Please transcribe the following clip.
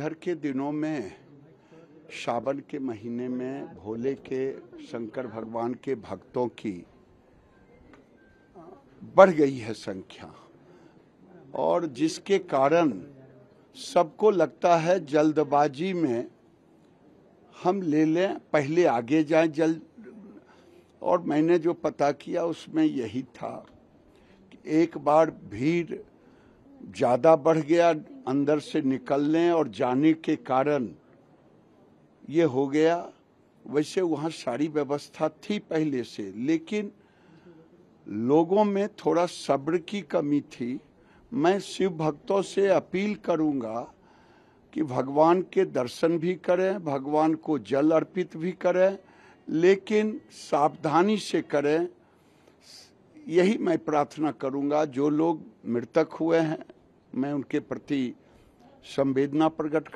इधर के दिनों में शावन के महीने में भोले के शंकर भगवान के भक्तों की बढ़ गई है संख्या और जिसके कारण सबको लगता है जल्दबाजी में हम ले लें पहले आगे जाएं जल्द और मैंने जो पता किया उसमें यही था कि एक बार भीड़ ज़्यादा बढ़ गया अंदर से निकलने और जाने के कारण ये हो गया वैसे वहाँ सारी व्यवस्था थी पहले से लेकिन लोगों में थोड़ा सब्र की कमी थी मैं शिव भक्तों से अपील करूँगा कि भगवान के दर्शन भी करें भगवान को जल अर्पित भी करें लेकिन सावधानी से करें यही मैं प्रार्थना करूंगा जो लोग मृतक हुए हैं मैं उनके प्रति संवेदना प्रकट कर